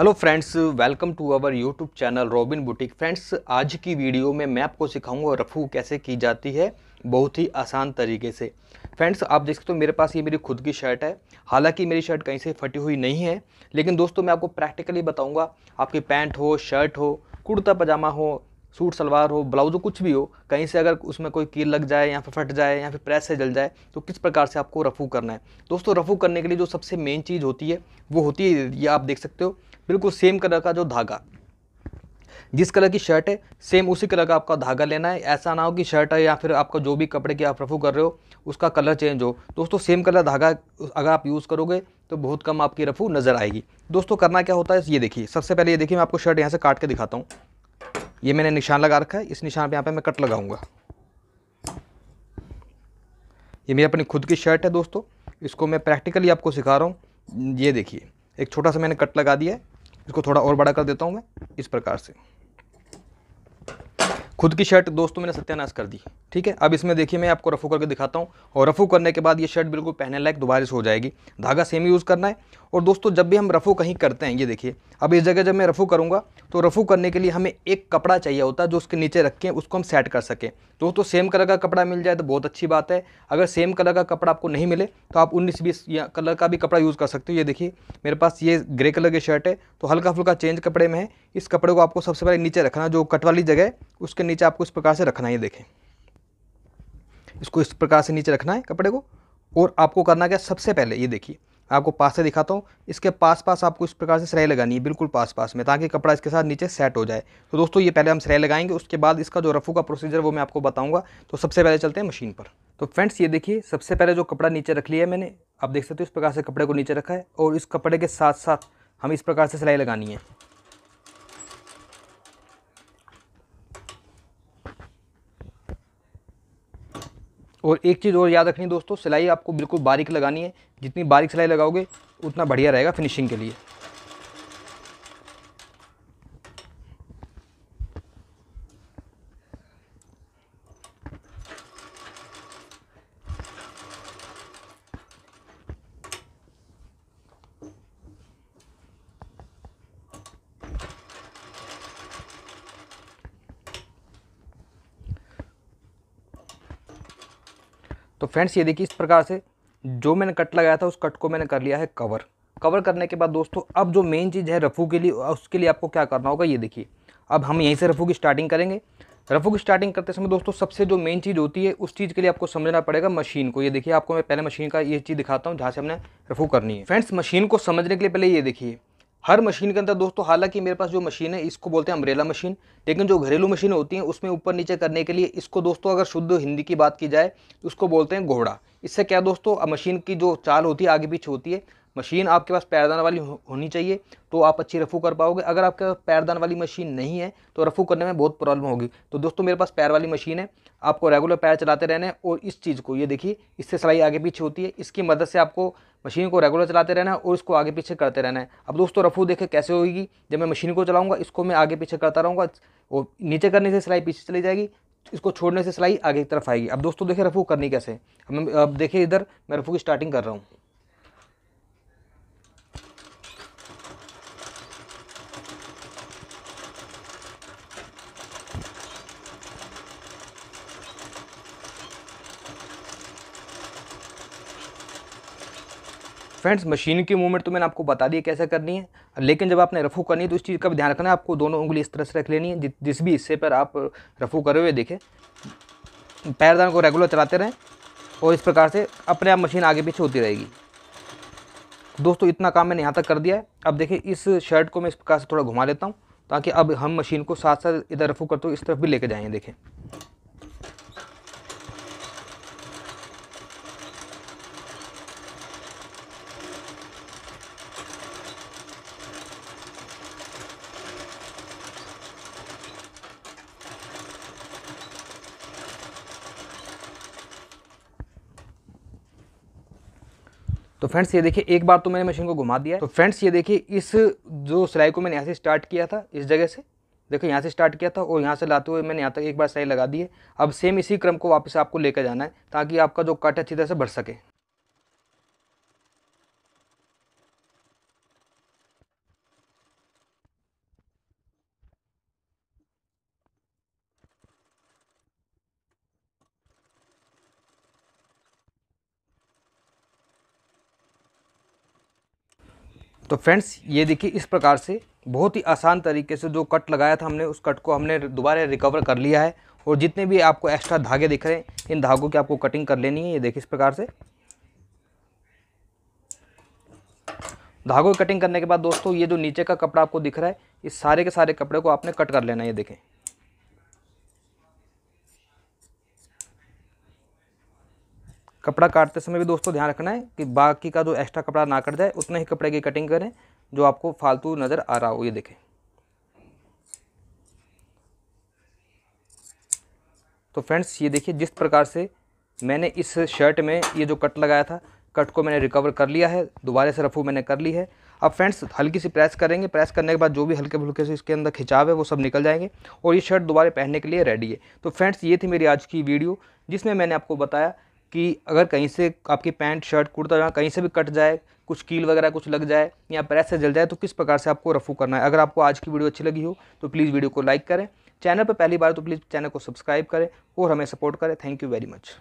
hello friends welcome to our YouTube channel Robin boutique friends आज की video में मैं आपको सिखाऊंगा रफू कैसे की जाती है बहुत ही आसान तरीके से फ्रेंड्स आप देख सकते हो मेरे पास ये मेरी खुद की शर्ट है हालांकि मेरी शर्ट कहीं से फटी हुई नहीं है लेकिन दोस्तों मैं आपको प्रैक्टिकली बताऊँगा आपकी पैंट हो शर्ट हो कुर्ता पजामा हो सूट सलवार हो ब्लाउज हो कुछ भी हो कहीं से अगर उसमें कोई कील लग जाए या फिर फट जाए या फिर प्रेस से जल जाए तो किस प्रकार से आपको रफू करना है दोस्तों रफू करने के लिए जो सबसे मेन चीज़ होती है वो होती है ये आप देख सकते हो बिल्कुल सेम कलर का जो धागा जिस कलर की शर्ट है सेम उसी कलर का आपका धागा लेना है ऐसा ना हो कि शर्ट है या फिर आपका जो भी कपड़े की आप रफू कर रहे हो उसका कलर चेंज हो दोस्तों सेम कलर धागा अगर आप यूज़ करोगे तो बहुत कम आपकी रफू नज़र आएगी दोस्तों करना क्या होता है ये देखिए सबसे पहले ये देखिए मैं आपको शर्ट यहाँ से काट के दिखाता हूँ ये मैंने निशान लगा रखा है इस निशान पर यहाँ पर मैं कट लगाऊँगा ये मेरी अपनी खुद की शर्ट है दोस्तों इसको मैं प्रैक्टिकली आपको सिखा रहा हूँ ये देखिए एक छोटा सा मैंने कट लगा दिया है इसको थोड़ा और बड़ा कर देता हूँ मैं इस प्रकार से खुद की शर्ट दोस्तों मैंने सत्यानाश कर दी ठीक है अब इसमें देखिए मैं आपको रफू करके दिखाता हूँ और रफू करने के बाद ये शर्ट बिल्कुल पहने लायक दोबारा से हो जाएगी धागा सेम यूज़ करना है और दोस्तों जब भी हम रफू कहीं करते हैं ये देखिए अब इस जगह जब मैं रफू करूँगा तो रफू करने के लिए हमें एक कपड़ा चाहिए होता है जो उसके नीचे रख के उसको हम सेट कर सकें दोस्तों सेम कलर का कपड़ा मिल जाए तो बहुत अच्छी बात है अगर सेम कलर का कपड़ा आपको नहीं मिले तो आप उन्नीस बीस कलर का भी कपड़ा यूज़ कर सकते हो ये देखिए मेरे पास ये ग्रे कलर की शर्ट है तो हल्का फुल्का चेंज कपड़े में है इस कपड़े को आपको सबसे पहले नीचे रखना जो कट वाली जगह है उसके नीचे आपको इस प्रकार से रखना है देखें इसको इस प्रकार से नीचे रखना है कपड़े को और आपको करना क्या सबसे पहले ये देखिए आपको पास से दिखाता हूँ इसके पास पास आपको इस प्रकार से सिलाई लगानी है बिल्कुल पास पास में ताकि कपड़ा इसके साथ नीचे सेट हो जाए तो दोस्तों ये पहले हम सिलाई लगाएंगे उसके बाद इसका जो रफू का प्रोसीजर वो मैं आपको बताऊंगा तो सबसे पहले चलते हैं मशीन पर तो फ्रेंड्स ये देखिए सबसे पहले जो कपड़ा नीचे रख लिया है मैंने आप देख सकते हो इस प्रकार से कपड़े को नीचे रखा है और इस कपड़े के साथ साथ हम इस प्रकार से सिलाई लगानी है और एक चीज़ और याद रखनी दोस्तों सिलाई आपको बिल्कुल बारीक लगानी है जितनी बारीक सिलाई लगाओगे उतना बढ़िया रहेगा फिनिशिंग के लिए तो फ्रेंड्स ये देखिए इस प्रकार से जो मैंने कट लगाया था उस कट को मैंने कर लिया है कवर कवर करने के बाद दोस्तों अब जो मेन चीज़ है रफ़ू के लिए उसके लिए आपको क्या करना होगा ये देखिए अब हम यहीं से रफ़ू की स्टार्टिंग करेंगे रफ़ू की स्टार्टिंग करते समय दोस्तों सबसे जो मेन चीज़ होती है उस चीज़ के लिए आपको समझना पड़ेगा मशीन को ये देखिए आपको मैं पहले मशीन का ये चीज़ दिखाता हूँ जहाँ से हमने रफ़ू करनी है फ्रेंड्स मशीन को समझने के लिए पहले ये देखिए हर मशीन के अंदर दोस्तों हालांकि मेरे पास जो मशीन है इसको बोलते हैं अम्ब्रेला मशीन लेकिन जो घरेलू मशीन होती हैं उसमें ऊपर नीचे करने के लिए इसको दोस्तों अगर शुद्ध हिंदी की बात की जाए तो उसको बोलते हैं घोड़ा इससे क्या दोस्तों मशीन की जो चाल होती है आगे पीछे होती है मशीन आपके पास पैरदान वाली होनी चाहिए तो आप अच्छी रफू कर पाओगे अगर आपके पास पैरदान वाली मशीन नहीं है तो रफू करने में बहुत प्रॉब्लम होगी तो दोस्तों मेरे पास पैर वाली मशीन है आपको रेगुलर पैर चलाते रहना है और इस चीज़ को ये देखिए इससे सिलाई आगे पीछे होती है इसकी मदद से आपको मशीन को रेगुलर चलाते रहना है और इसको आगे पीछे करते रहना है अब दोस्तों रफू देखे कैसे होगी जब मैं मशीन को चलाऊँगा इसको मैं आगे पीछे करता रहूँगा और नीचे करने से सिलाई पीछे चली जाएगी इसको छोड़ने से सिलाई आगे की तरफ आएगी अब दोस्तों देखिए रफू करनी कैसे अब देखिए इधर मैं रफू की स्टार्टिंग कर रहा हूँ फ्रेंड्स मशीन की मूवमेंट तो मैंने आपको बता दी कैसे करनी है लेकिन जब आपने रफू करनी है तो इस चीज़ का भी ध्यान रखना है आपको दोनों उंगली इस तरह से रख लेनी है जिस भी हिस्से पर आप रफू करे हुए देखें पैरदान को रेगुलर चलाते रहें और इस प्रकार से अपने आप मशीन आगे पीछे होती रहेगी दोस्तों इतना काम मैंने यहाँ तक कर दिया है अब देखिए इस शर्ट को मैं इस प्रकार से थोड़ा घुमा लेता हूँ ताकि अब हम मशीन को साथ साथ इधर रफू करते हुए इस तरफ भी लेके जाएँ देखें तो फ्रेंड्स ये देखिए एक बार तो मैंने मशीन को घुमा दिया तो फ्रेंड्स ये देखिए इस जो सिलाई को मैंने यहाँ से स्टार्ट किया था इस जगह से देखो यहाँ से स्टार्ट किया था और यहाँ से लाते हुए मैंने यहाँ तक एक बार सिलाई लगा दी है अब सेम इसी क्रम को वापस आपको लेकर जाना है ताकि आपका जो कट अच्छी तरह से भर सके तो फ्रेंड्स ये देखिए इस प्रकार से बहुत ही आसान तरीके से जो कट लगाया था हमने उस कट को हमने दोबारा रिकवर कर लिया है और जितने भी आपको एक्स्ट्रा धागे दिख रहे हैं इन धागों की आपको कटिंग कर लेनी है ये देखिए इस प्रकार से धागों की कटिंग करने के बाद दोस्तों ये जो नीचे का कपड़ा आपको दिख रहा है इस सारे के सारे कपड़े को आपने कट कर लेना है ये देखें कपड़ा काटते समय भी दोस्तों ध्यान रखना है कि बाकी का जो एक्स्ट्रा कपड़ा ना कट जाए उतना ही कपड़े की कटिंग करें जो आपको फालतू नज़र आ रहा हो ये देखें तो फ्रेंड्स ये देखिए जिस प्रकार से मैंने इस शर्ट में ये जो कट लगाया था कट को मैंने रिकवर कर लिया है दोबारा से रफू मैंने कर ली है अब फ्रेंड्स हल्की सी प्रेस करेंगे प्रेस करने के बाद जो भी हल्के फुल्के से इसके अंदर खिंचाव है वो सब निकल जाएंगे और ये शर्ट दोबारा पहनने के लिए रेडी है तो फ्रेंड्स ये थी मेरी आज की वीडियो जिसमें मैंने आपको बताया कि अगर कहीं से आपकी पैंट शर्ट कुर्ता जहाँ कहीं से भी कट जाए कुछ कील वगैरह कुछ लग जाए या प्रेस से जल जाए तो किस प्रकार से आपको रफू करना है अगर आपको आज की वीडियो अच्छी लगी हो तो प्लीज़ वीडियो को लाइक करें चैनल पर पहली बार तो प्लीज़ चैनल को सब्सक्राइब करें और हमें सपोर्ट करें थैंक यू वेरी मच